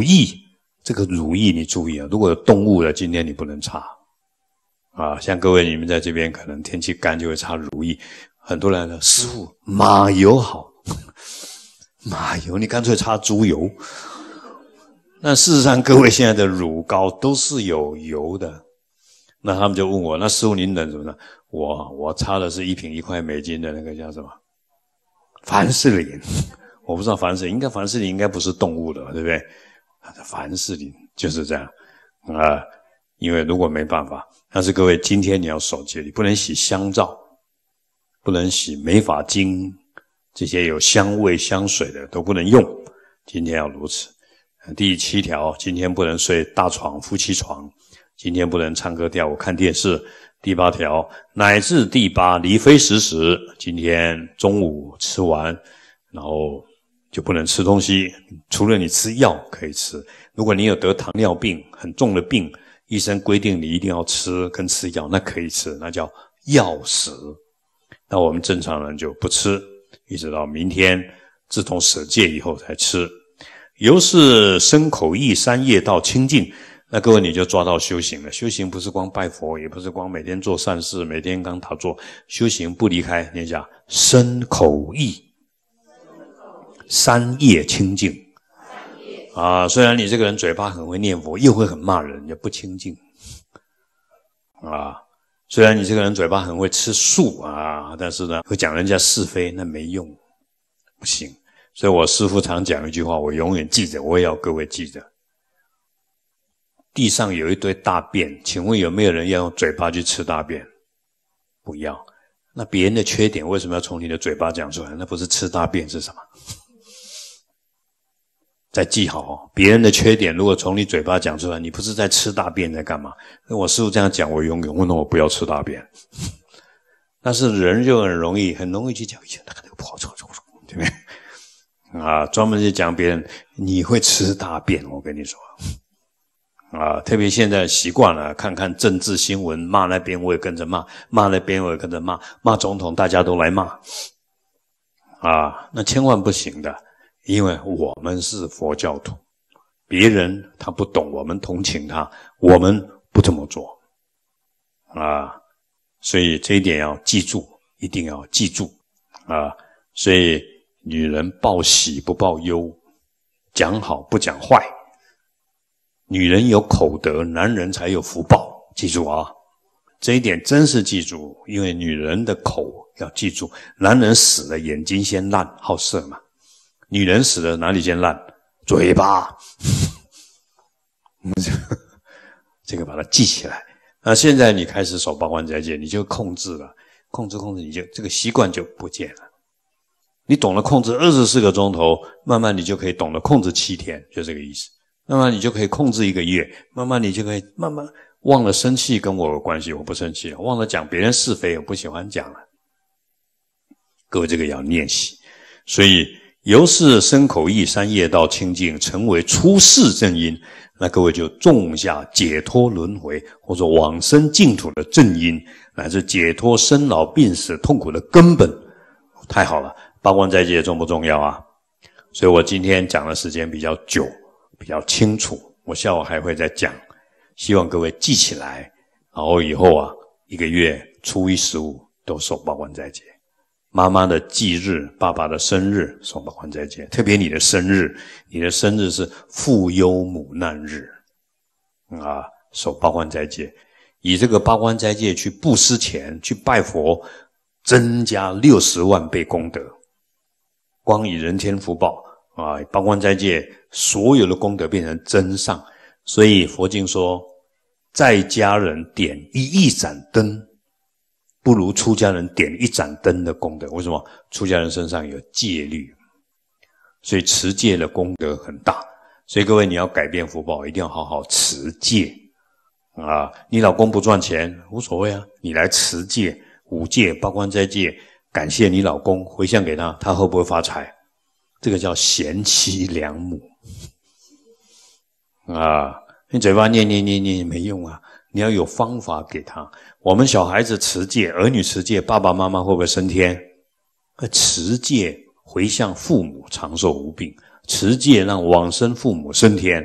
如意，这个如意你注意啊！如果有动物的，今天你不能擦啊。像各位你们在这边，可能天气干就会擦如意，很多人呢，师傅马油好，马油你干脆擦猪油。那事实上，各位现在的乳膏都是有油的。那他们就问我，那师傅您等什么呢？我我擦的是一瓶一块美金的那个叫什么凡士林？我不知道凡士林应该凡士林应该不是动物的，对不对？他的凡事里就是这样啊，因为如果没办法，但是各位今天你要守戒，你不能洗香皂，不能洗美发精，这些有香味香水的都不能用。今天要如此。第七条，今天不能睡大床夫妻床，今天不能唱歌跳，舞、看电视。第八条，乃至第八离非时时，今天中午吃完，然后。就不能吃东西，除了你吃药可以吃。如果你有得糖尿病很重的病，医生规定你一定要吃跟吃药，那可以吃，那叫药食。那我们正常人就不吃，一直到明天，自从舍戒以后才吃。由是身口意三业道清净，那各位你就抓到修行了。修行不是光拜佛，也不是光每天做善事，每天刚打坐，修行不离开，念一下身口意。三业清净，啊，虽然你这个人嘴巴很会念佛，又会很骂人，也不清净。啊，虽然你这个人嘴巴很会吃素啊，但是呢，会讲人家是非，那没用，不行。所以我师父常讲一句话，我永远记着，我也要各位记着。地上有一堆大便，请问有没有人要用嘴巴去吃大便？不要。那别人的缺点为什么要从你的嘴巴讲出来？那不是吃大便是什么？再记好哦，别人的缺点如果从你嘴巴讲出来，你不是在吃大便在干嘛？那我师傅这样讲，我永远问他我不要吃大便。但是人就很容易，很容易去讲一些那个跑错，对不对？啊，专门去讲别人，你会吃大便？我跟你说，啊，特别现在习惯了，看看政治新闻骂那边，我也跟着骂；骂那边我也跟着骂；骂总统，大家都来骂。啊，那千万不行的。因为我们是佛教徒，别人他不懂，我们同情他，我们不这么做，啊，所以这一点要记住，一定要记住啊！所以女人报喜不报忧，讲好不讲坏，女人有口德，男人才有福报。记住啊，这一点真是记住，因为女人的口要记住，男人死了眼睛先烂，好色嘛。女人死了哪里见烂？嘴巴。这个把它记起来。那现在你开始守八关斋戒，你就控制了，控制控制，你就这个习惯就不见了。你懂得控制二十四个钟头，慢慢你就可以懂得控制七天，就这个意思。那么你就可以控制一个月，慢慢你就可以慢慢忘了生气跟我有关系，我不生气了；忘了讲别人是非，我不喜欢讲了。各位，这个要练习，所以。由是身口意三业道清净，成为出世正因。那各位就种下解脱轮回或者往生净土的正因，乃至解脱生老病死痛苦的根本。太好了，八关斋戒重不重要啊？所以我今天讲的时间比较久，比较清楚。我下午还会再讲，希望各位记起来，然后以后啊，一个月初一十五都守八关斋戒。妈妈的忌日，爸爸的生日，守八关斋戒。特别你的生日，你的生日是父忧母难日，啊，守八关斋戒，以这个八关斋戒去布施钱，去拜佛，增加六十万倍功德，光以人天福报啊！八关斋戒所有的功德变成真上，所以佛经说，在家人点一盏灯。不如出家人点一盏灯的功德。为什么出家人身上有戒律，所以持戒的功德很大。所以各位，你要改变福报，一定要好好持戒啊！你老公不赚钱无所谓啊，你来持戒、五戒、八关斋戒，感谢你老公，回向给他，他会不会发财？这个叫贤妻良母啊！你嘴巴念念念念没用啊，你要有方法给他。我们小孩子持戒，儿女持戒，爸爸妈妈会不会升天？持戒回向父母长寿无病，持戒让往生父母升天。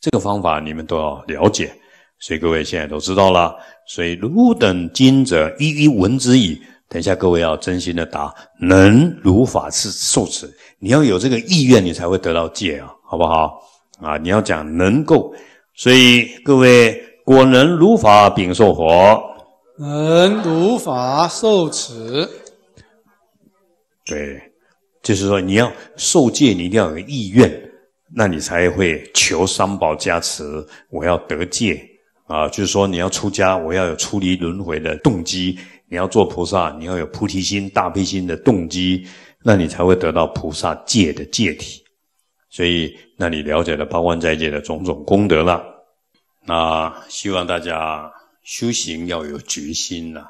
这个方法你们都要了解，所以各位现在都知道了。所以汝等今者一一闻之矣。等一下，各位要真心的答，能如法是受持。你要有这个意愿，你才会得到戒啊，好不好？啊，你要讲能够，所以各位。果能如法禀受佛，能如法受持。对，就是说你要受戒，你一定要有意愿，那你才会求三宝加持，我要得戒啊。就是说你要出家，我要有出离轮回的动机；你要做菩萨，你要有菩提心、大悲心的动机，那你才会得到菩萨戒的戒体。所以，那你了解了八万斋戒的种种功德了。那希望大家修行要有决心呐，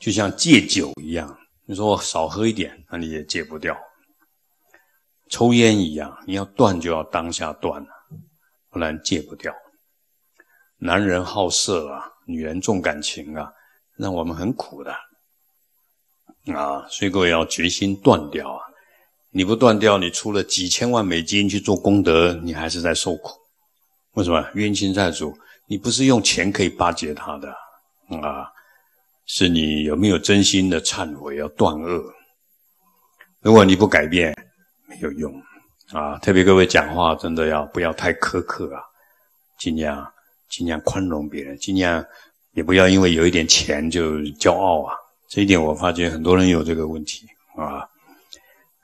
就像戒酒一样，你说我少喝一点，那你也戒不掉；抽烟一样，你要断就要当下断了，不然戒不掉。男人好色啊，女人重感情啊，让我们很苦的啊。所以，各位要决心断掉啊！你不断掉，你出了几千万美金去做功德，你还是在受苦。为什么冤亲债主？你不是用钱可以巴结他的啊？是你有没有真心的忏悔，要断恶。如果你不改变，没有用啊！特别各位讲话，真的要不要太苛刻啊，尽量尽量宽容别人，尽量也不要因为有一点钱就骄傲啊。这一点我发觉很多人有这个问题啊。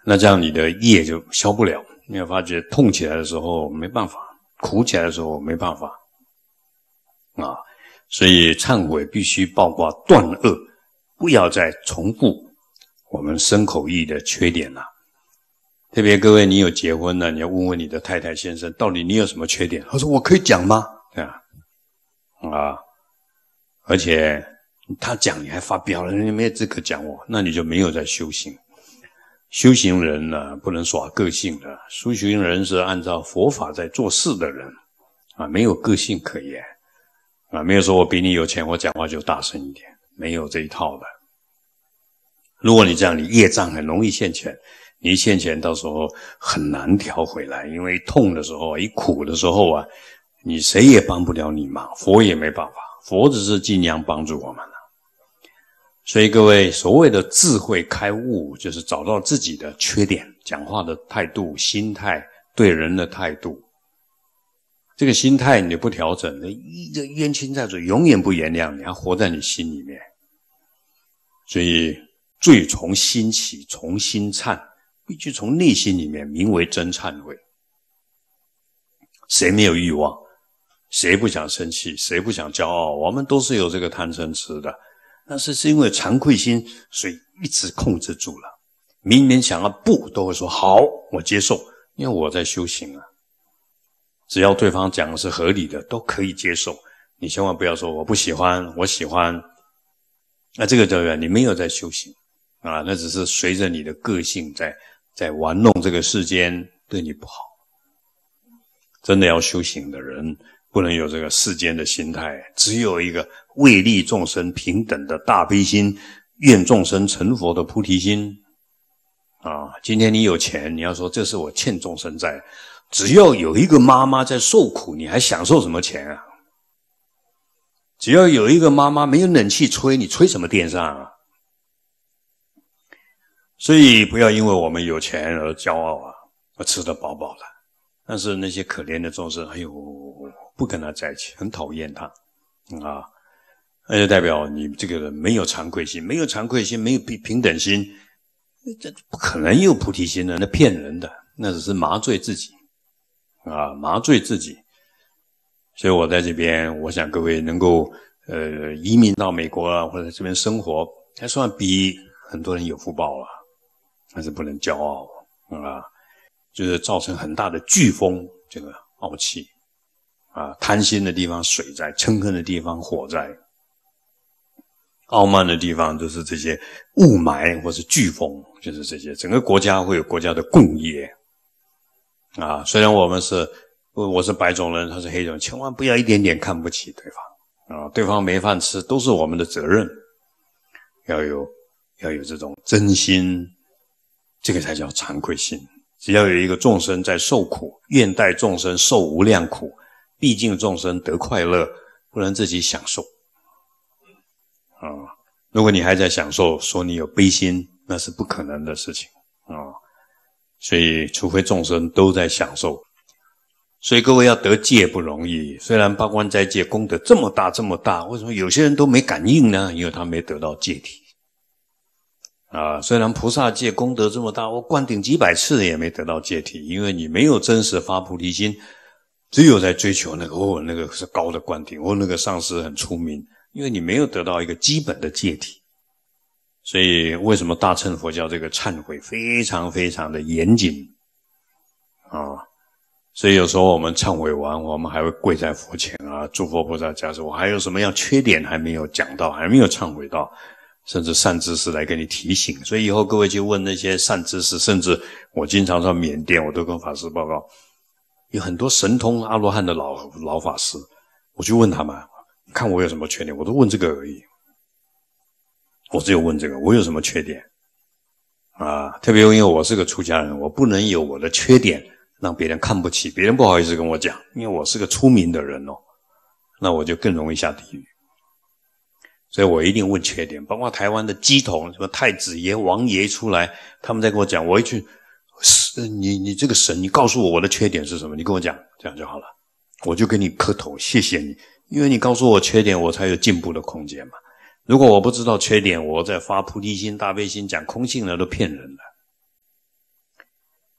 那这样你的业就消不了，你为发觉痛起来的时候没办法。苦起来的时候没办法啊，所以忏悔必须包括断恶，不要再重复我们身口意的缺点了。特别各位，你有结婚了，你要问问你的太太先生，到底你有什么缺点？他说：“我可以讲吗？”对啊，啊，而且他讲你还发飙了，你没有资格讲我，那你就没有在修行。修行人呢，不能耍个性的。修行人是按照佛法在做事的人，啊，没有个性可言，啊，没有说我比你有钱，我讲话就大声一点，没有这一套的。如果你这样，你业障很容易现前，你现前到时候很难调回来，因为痛的时候，一苦的时候啊，你谁也帮不了你忙，佛也没办法，佛只是尽量帮助我们了。所以，各位所谓的智慧开悟，就是找到自己的缺点、讲话的态度、心态对人的态度。这个心态你不调整，那冤亲债主永远不原谅，你还活在你心里面。所以，罪从心起，从心忏，必须从内心里面名为真忏悔。谁没有欲望？谁不想生气？谁不想骄傲？我们都是有这个贪嗔痴的。那是是因为惭愧心，所以一直控制住了。明明想要不，都会说好，我接受，因为我在修行啊。只要对方讲的是合理的，都可以接受。你千万不要说我不喜欢，我喜欢，那这个叫你没有在修行啊。那只是随着你的个性在在玩弄这个世间，对你不好。真的要修行的人。不能有这个世间的心态，只有一个为利众生平等的大悲心，愿众生成佛的菩提心。啊，今天你有钱，你要说这是我欠众生债。只要有一个妈妈在受苦，你还享受什么钱啊？只要有一个妈妈没有冷气吹，你吹什么电扇啊？所以不要因为我们有钱而骄傲啊！我吃得饱饱的，但是那些可怜的众生，哎呦！不跟他在一起，很讨厌他，啊，那就代表你这个人没有惭愧心，没有惭愧心，没有平平等心，这不可能有菩提心的，那骗人的，那只是麻醉自己，啊，麻醉自己。所以我在这边，我想各位能够，呃，移民到美国啊，或者在这边生活，还算比很多人有福报了，但是不能骄傲，啊，就是造成很大的飓风，这个傲气。啊，贪心的地方水灾，嗔恨的地方火灾，傲慢的地方就是这些雾霾或是飓风，就是这些。整个国家会有国家的共业。啊，虽然我们是，我是白种人，他是黑种，千万不要一点点看不起对方啊！对方没饭吃，都是我们的责任。要有，要有这种真心，这个才叫惭愧心。只要有一个众生在受苦，愿代众生受无量苦。毕竟众生得快乐，不能自己享受啊！如果你还在享受，说你有悲心，那是不可能的事情啊！所以，除非众生都在享受，所以各位要得戒不容易。虽然八关斋戒功德这么大这么大，为什么有些人都没感应呢？因为他没得到戒体啊！虽然菩萨戒功德这么大，我灌顶几百次也没得到戒体，因为你没有真实发菩提心。只有在追求那个哦，那个是高的观点，哦，那个上师很出名，因为你没有得到一个基本的戒体，所以为什么大乘佛教这个忏悔非常非常的严谨啊？所以有时候我们忏悔完，我们还会跪在佛前啊，祝佛菩萨加持。我还有什么样缺点还没有讲到，还没有忏悔到，甚至善知识来给你提醒。所以以后各位去问那些善知识，甚至我经常到缅甸，我都跟法师报告。有很多神通阿罗汉的老老法师，我去问他们，看我有什么缺点，我都问这个而已。我只有问这个，我有什么缺点？啊，特别因为我是个出家人，我不能有我的缺点让别人看不起，别人不好意思跟我讲，因为我是个出名的人哦，那我就更容易下地狱。所以我一定问缺点，包括台湾的鸡统什么太子爷王爷出来，他们在跟我讲，我一去。你你这个神，你告诉我我的缺点是什么？你跟我讲，这样就好了，我就给你磕头，谢谢你，因为你告诉我缺点，我才有进步的空间嘛。如果我不知道缺点，我在发菩提心、大悲心，讲空性了，都骗人的。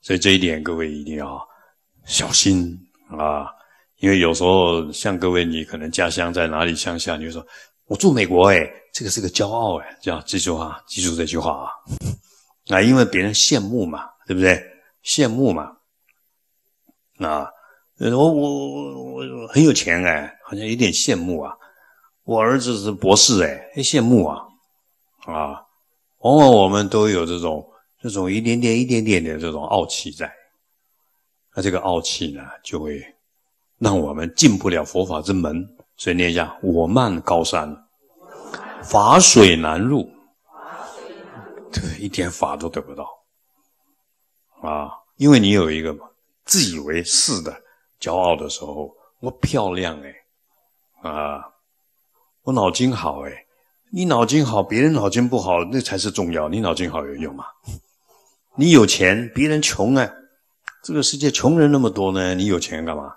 所以这一点各位一定要小心啊，因为有时候像各位，你可能家乡在哪里乡下，你就说我住美国哎，这个是个骄傲哎，样记住话，记住这句话啊，那 因为别人羡慕嘛，对不对？羡慕嘛？啊，我我我我很有钱哎，好像有点羡慕啊。我儿子是博士哎，羡慕啊。啊，往往我们都有这种这种一点点一点点的这种傲气在。那这个傲气呢，就会让我们进不了佛法之门。所以念一下：我慢高山，法水难入。对，一点法都得不到。啊，因为你有一个自以为是的骄傲的时候，我漂亮哎，啊，我脑筋好哎，你脑筋好，别人脑筋不好，那才是重要。你脑筋好有用吗？你有钱，别人穷哎，这个世界穷人那么多呢，你有钱干嘛？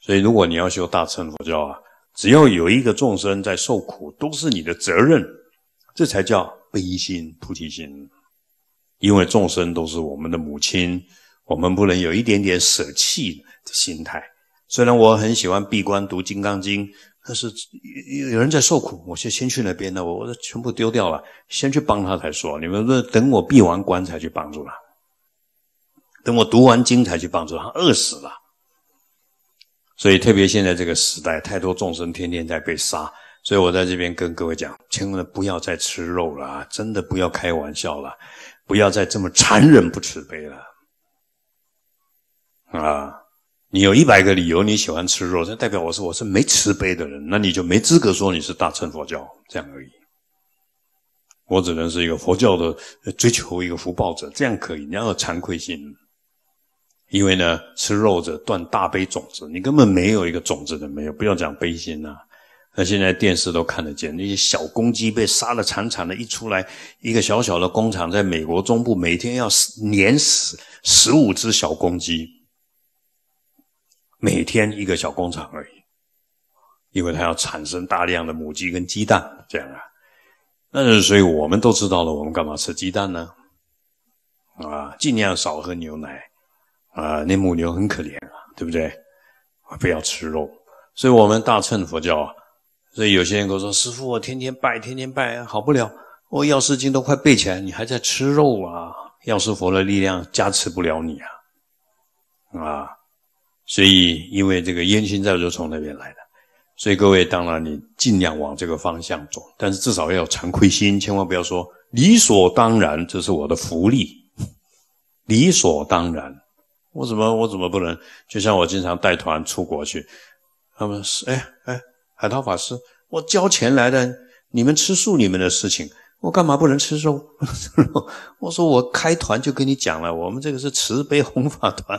所以，如果你要修大乘佛教啊，只要有一个众生在受苦，都是你的责任，这才叫悲心菩提心。因为众生都是我们的母亲，我们不能有一点点舍弃的心态。虽然我很喜欢闭关读《金刚经》，但是有有人在受苦，我就先去那边了。我我全部丢掉了，先去帮他才说。你们说等我闭完关才去帮助他，等我读完经才去帮助他，饿死了。所以特别现在这个时代，太多众生天天在被杀，所以我在这边跟各位讲，千万不要再吃肉了真的不要开玩笑了。不要再这么残忍不慈悲了，啊！你有一百个理由你喜欢吃肉，这代表我是我是没慈悲的人，那你就没资格说你是大乘佛教这样而已。我只能是一个佛教的追求一个福报者，这样可以。你要有惭愧心，因为呢，吃肉者断大悲种子，你根本没有一个种子的，没有不要讲悲心啊。那现在电视都看得见，那些小公鸡被杀了，惨惨的，一出来，一个小小的工厂，在美国中部，每天要死碾死十五只小公鸡，每天一个小工厂而已，因为它要产生大量的母鸡跟鸡蛋，这样啊，那所以我们都知道了，我们干嘛吃鸡蛋呢？啊，尽量少喝牛奶，啊，那母牛很可怜啊，对不对？啊，不要吃肉，所以我们大乘佛教。所以有些人跟我说：“师傅，我天天拜，天天拜，好不了。我药师经都快背起来，你还在吃肉啊？药师佛的力量加持不了你啊！啊，所以因为这个烟熏灶就从那边来的，所以各位当然你尽量往这个方向走，但是至少要惭愧心，千万不要说理所当然，这是我的福利，理所当然，我怎么我怎么不能？就像我经常带团出国去，他们是哎哎。”海涛法师，我交钱来的，你们吃素，你们的事情，我干嘛不能吃肉？我说我开团就跟你讲了，我们这个是慈悲弘法团。